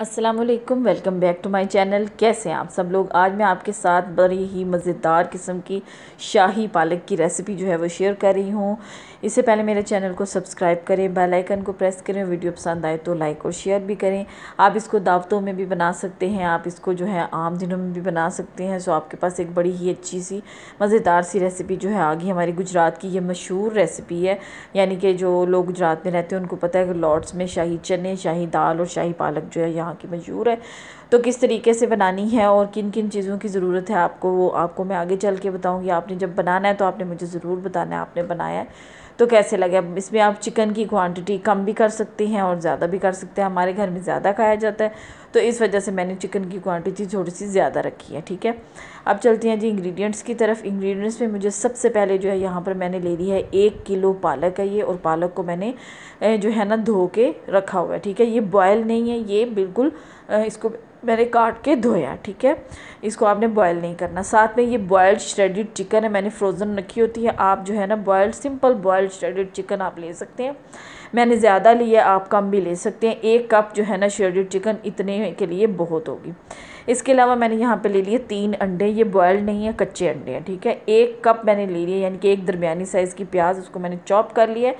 Aslam welcome back to my channel कैसे हैं आप सब लोग आज मैं आपके साथ बड़ी ही मज़ेदार किस्म की शाही पालक की रेसिपी जो है वो शेयर कर रही हूँ इससे पहले मेरे चैनल को सब्सक्राइब करें बेल आइकन को प्रेस करें वीडियो पसंद आए तो लाइक और शेयर भी करें आप इसको दावतों में भी बना सकते हैं आप इसको जो है आम दिनों में भी बना सकते हैं सो आपके पास एक बड़ी ही अच्छी सी मज़ेदार सी रेसिपी जो है आ गई हमारी गुजरात की ये मशहूर रेसिपी है यानी कि जो लोग गुजरात में रहते हैं उनको पता है कि लॉर्ड्स में शाही चने शाही दाल और शाही पालक जो है यहाँ कहाँ की मशहूर है तो किस तरीके से बनानी है और किन किन चीज़ों की ज़रूरत है आपको वो आपको मैं आगे चल के बताऊँगी आपने जब बनाना है तो आपने मुझे ज़रूर बताना है आपने बनाया है तो कैसे लगे अब इसमें आप चिकन की क्वांटिटी कम भी कर सकते हैं और ज़्यादा भी कर सकते हैं हमारे घर में ज़्यादा खाया जाता है तो इस वजह से मैंने चिकन की क्वांटिटी थोड़ी सी ज़्यादा रखी है ठीक है अब चलती हैं जी इंग्रेडिएंट्स की तरफ इंग्रेडिएंट्स में मुझे सबसे पहले जो है यहाँ पर मैंने ले ली है एक किलो पालक है ये और पालक को मैंने जो है ना धो के रखा हुआ है ठीक है ये बॉयल नहीं है ये बिल्कुल इसको मैंने काट के धोया ठीक है इसको आपने बॉयल नहीं करना साथ में ये बॉयल्ड श्रेडेड चिकन है मैंने फ्रोज़न रखी होती है आप जो है ना boiled simple boiled shredded chicken आप ले सकते हैं मैंने ज़्यादा लिया आप कम भी ले सकते हैं एक कप जो है ना श्रेडेड चिकन इतने के लिए बहुत होगी इसके अलावा मैंने यहाँ पे ले लिए तीन अंडे ये बॉयल्ड नहीं है कच्चे अंडे हैं ठीक है एक कप मैंने ले लिए यानी कि एक दरमियानी साइज़ की प्याज उसको मैंने चॉप कर लिया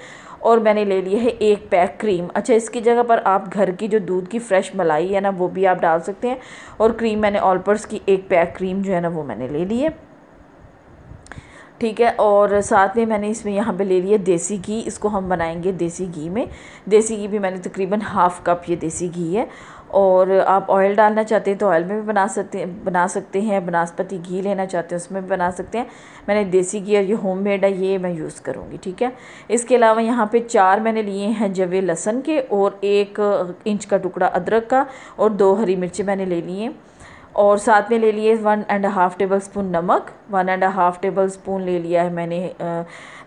और मैंने ले लिया है एक पैक क्रीम अच्छा इसकी जगह पर आप घर की जो दूध की फ़्रेश मलाई है ना वो भी आप डाल सकते हैं और क्रीम मैंने ऑलपर्स की एक पैक क्रीम जो है ना वो मैंने ले ली है ठीक है और साथ में मैंने इसमें यहाँ पे ले लिया देसी घी इसको हम बनाएंगे देसी घी में देसी घी भी मैंने तकरीबन हाफ़ कप ये देसी घी है और आप ऑयल डालना चाहते हैं तो ऑयल में भी बना सकते बना सकते हैं बनास्पति घी लेना चाहते हैं उसमें भी बना सकते हैं मैंने देसी घी और ये होम मेड है ये मैं यूज़ करूँगी ठीक है इसके अलावा यहाँ पे चार मैंने लिए हैं जवे लहसन के और एक इंच का टुकड़ा अदरक का और दो हरी मिर्चें मैंने ले लिए और साथ में ले लिए one and half tablespoon नमक one and half tablespoon ले लिया है मैंने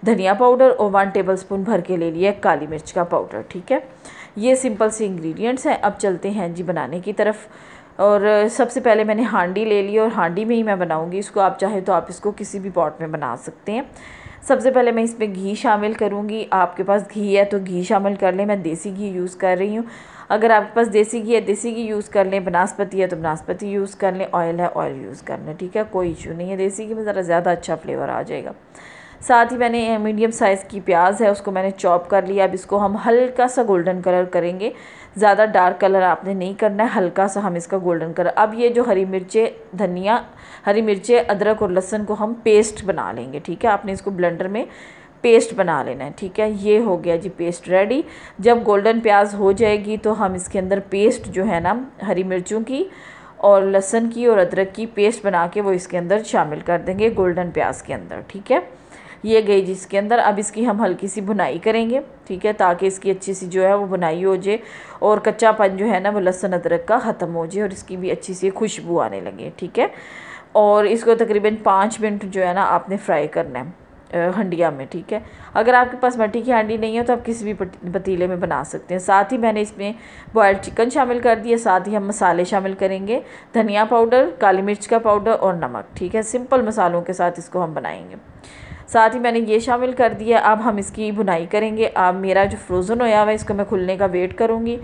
धनिया पाउडर और वन टेबल स्पून भर के ले लिया है काली मिर्च का पाउडर ठीक है ये सिंपल से इंग्रेडिएंट्स हैं अब चलते हैं जी बनाने की तरफ और सबसे पहले मैंने हांडी ले ली और हांडी में ही मैं बनाऊंगी इसको आप चाहे तो आप इसको किसी भी पॉट में बना सकते हैं सबसे पहले मैं इसमें घी शामिल करूँगी आपके पास घी है तो घी शामिल कर लें मैं देसी घी यूज़ कर रही हूँ अगर आपके पास देसी घी है देसी घी यूज़ कर लें बनास्पति है तो बनास्पति यूज़ कर लें ऑयल है ऑयल यूज़ कर लें ठीक है कोई इशू नहीं है देसी घी में ज़रा ज़्यादा अच्छा फ्लेवर आ जाएगा साथ ही मैंने मीडियम साइज़ की प्याज है उसको मैंने चॉप कर लिया अब इसको हम हल्का सा गोल्डन कलर करेंगे ज़्यादा डार्क कलर आपने नहीं करना है हल्का सा हम इसका गोल्डन कलर अब ये जो हरी मिर्चें धनिया हरी मिर्चें अदरक और लहसन को हम पेस्ट बना लेंगे ठीक है आपने इसको ब्लेंडर में पेस्ट बना लेना है ठीक है ये हो गया जी पेस्ट रेडी जब गोल्डन प्याज हो जाएगी तो हम इसके अंदर पेस्ट जो है ना हरी मिर्चों की और लहसुन की और अदरक की पेस्ट बना के वो इसके अंदर शामिल कर देंगे गोल्डन प्याज के अंदर ठीक है ये गई जिसके अंदर अब इसकी हम हल्की सी बुनाई करेंगे ठीक है ताकि इसकी अच्छी सी जो है वो बुनाई हो जाए और कच्चापन जो है ना वो लहसुन अदरक का ख़त्म हो जाए और इसकी भी अच्छी सी खुशबू आने लगे ठीक है और इसको तकरीबन पाँच मिनट जो है ना आपने फ्राई करना है हंडिया में ठीक है अगर आपके पास मट्टी की हांडी नहीं है तो आप किसी भी पतीले में बना सकते हैं साथ ही मैंने इसमें बॉयल्ड चिकन शामिल कर दिया साथ ही हम मसाले शामिल करेंगे धनिया पाउडर काली मिर्च का पाउडर और नमक ठीक है सिंपल मसालों के साथ इसको हम बनाएंगे साथ ही मैंने ये शामिल कर दिया अब हम इसकी बुनाई करेंगे अब मेरा जो फ्रोज़न होया हुआ है इसको मैं खुलने का वेट करूँगी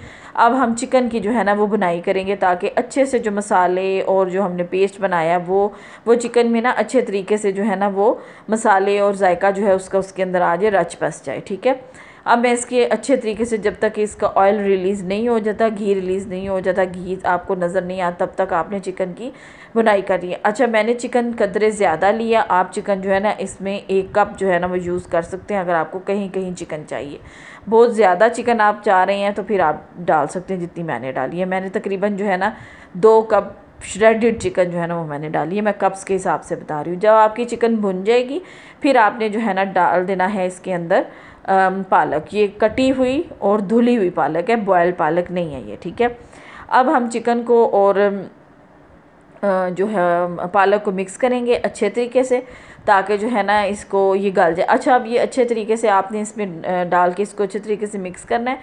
अब हम चिकन की जो है ना वो बुनाई करेंगे ताकि अच्छे से जो मसाले और जो हमने पेस्ट बनाया वो वो चिकन में ना अच्छे तरीके से जो है ना वो मसाले और जायका जो है उसका उसके अंदर आ जाए रच बस जाए ठीक है अब मैं इसके अच्छे तरीके से जब तक इसका ऑयल रिलीज़ नहीं हो जाता घी रिलीज़ नहीं हो जाता घी आपको नज़र नहीं आता तब तक आपने चिकन की बुनाई करनी है अच्छा मैंने चिकन कदरे ज़्यादा लिया आप चिकन जो है ना इसमें एक कप जो है ना वो यूज़ कर सकते हैं अगर आपको कहीं कहीं चिकन चाहिए बहुत ज़्यादा चिकन आप चाह रहे हैं तो फिर आप डाल सकते हैं जितनी मैंने डाली है मैंने तकरीबन जो है ना दो कप श्रेडेड चिकन जो है ना वो मैंने डाली है मैं कप्स के हिसाब से बता रही हूँ जब आपकी चिकन भुन जाएगी फिर आपने जो है ना डाल देना है इसके अंदर पालक ये कटी हुई और धुली हुई पालक है बॉयल पालक नहीं है ये ठीक है अब हम चिकन को और जो है पालक को मिक्स करेंगे अच्छे तरीके से ताकि जो है ना इसको ये गल जाए अच्छा अब ये अच्छे तरीके से आपने इसमें डाल के इसको अच्छे तरीके से मिक्स करना है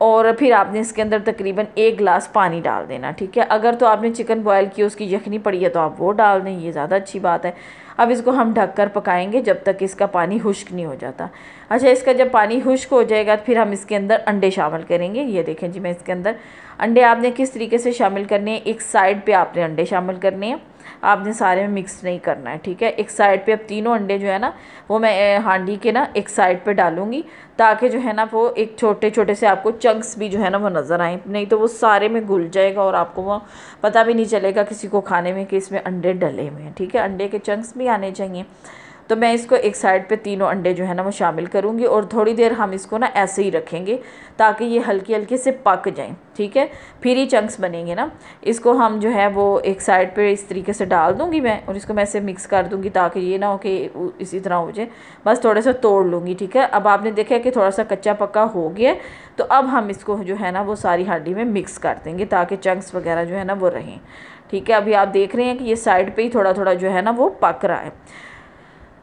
और फिर आपने इसके अंदर तकरीबन एक गिलास पानी डाल देना ठीक है अगर तो आपने चिकन बॉयल किया उसकी यखनी पड़ी है तो आप वो डाल दें ये ज़्यादा अच्छी बात है अब इसको हम ढक कर पकाएंगे जब तक इसका पानी खुश्क नहीं हो जाता अच्छा इसका जब पानी खुश्क हो जाएगा तो फिर हम इसके अंदर अंडे शामिल करेंगे ये देखें जी मैं इसके अंदर अंडे आपने किस तरीके से शामिल करने हैं एक साइड पर आपने अंडे शामिल करने हैं आपने सारे में मिक्स नहीं करना है ठीक है एक साइड पे अब तीनों अंडे जो है ना वो मैं हांडी के ना एक साइड पे डालूंगी ताकि जो है ना वो एक छोटे छोटे से आपको चंक्स भी जो है ना वो नज़र आए नहीं तो वो सारे में घुल जाएगा और आपको वो पता भी नहीं चलेगा किसी को खाने में कि इसमें अंडे डले हुए हैं ठीक है अंडे के चंक्स भी आने चाहिए तो मैं इसको एक साइड पे तीनों अंडे जो है ना वो शामिल करूँगी और थोड़ी देर हम इसको ना ऐसे ही रखेंगे ताकि ये हल्की हल्की से पक जाएँ ठीक है फिर ही चंक्स बनेंगे ना इसको हम जो है वो एक साइड पे इस तरीके से डाल दूँगी मैं और इसको मैं ऐसे मिक्स कर दूँगी ताकि ये ना हो कि इसी तरह हो जाए बस थोड़ा सा तोड़ लूँगी ठीक है अब आपने देखा कि थोड़ा सा कच्चा पक्का हो गया तो अब हम इसको जो है ना वो सारी हड्डी में मिक्स कर देंगे ताकि चंक्स वगैरह जो है ना वो रहें ठीक है अभी आप देख रहे हैं कि ये साइड पे ही थोड़ा थोड़ा जो है ना वो पक रहा है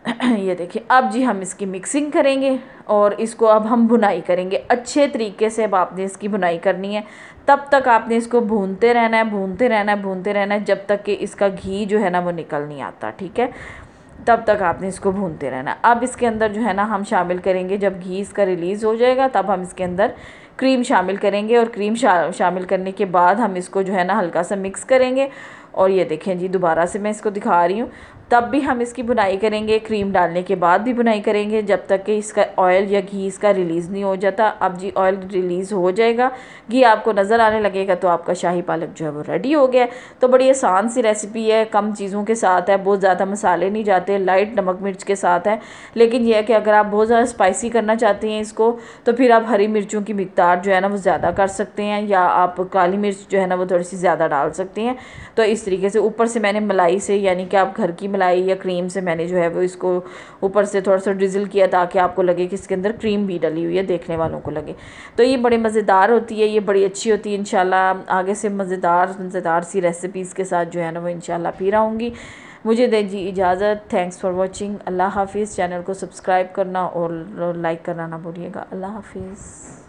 ये देखिए अब जी हम इसकी मिक्सिंग करेंगे और इसको अब हम बुनाई करेंगे अच्छे तरीके से अब आपने इसकी बुनाई करनी है तब तक आपने इसको भूनते रहना है भूनते रहना है भूनते रहना है जब तक कि इसका घी जो है ना वो निकल नहीं आता ठीक है तब तक आपने इसको भूनते रहना अब इसके अंदर जो है ना हम शामिल करेंगे जब घी इसका रिलीज़ हो जाएगा तब हम इसके अंदर क्रीम शामिल करेंगे और क्रीम शामिल करने के बाद हम इसको जो है ना हल्का सा मिक्स करेंगे और ये देखें जी दोबारा से मैं इसको दिखा रही हूँ तब भी हम इसकी बुनाई करेंगे क्रीम डालने के बाद भी बुनाई करेंगे जब तक कि इसका ऑयल या घी इसका रिलीज़ नहीं हो जाता अब जी ऑयल रिलीज़ हो जाएगा घी आपको नज़र आने लगेगा तो आपका शाही पालक जो है वो रेडी हो गया तो बड़ी आसान सी रेसिपी है कम चीज़ों के साथ है बहुत ज़्यादा मसाले नहीं जाते लाइट नमक मिर्च के साथ है लेकिन यह है कि अगर आप बहुत ज़्यादा स्पाइसी करना चाहते हैं इसको तो फिर आप हरी मिर्चों की मकदार जो है ना वो ज़्यादा कर सकते हैं या आप काली मिर्च जो है ना वो थोड़ी सी ज़्यादा डाल सकते हैं तो इस तरीके से ऊपर से मैंने मलाई से यानी कि आप घर की मिलाई या क्रीम से मैंने जो है वो इसको ऊपर से थोड़ा सा ड्रिज़ल किया ताकि आपको लगे कि इसके अंदर क्रीम भी डली हुई है देखने वालों को लगे तो ये बड़ी मज़ेदार होती है ये बड़ी अच्छी होती है इन आगे से मज़ेदार मज़ेदार सी रेसिपीज़ के साथ जो है ना वो इनशाला फिर आऊँगी मुझे दे जी इजाज़त थैंक्स फॉर वॉचिंग अल्लाह हाफिज़ चैनल को सब्सक्राइब करना और लाइक करना ना भूलिएगा अल्लाह हाफिज़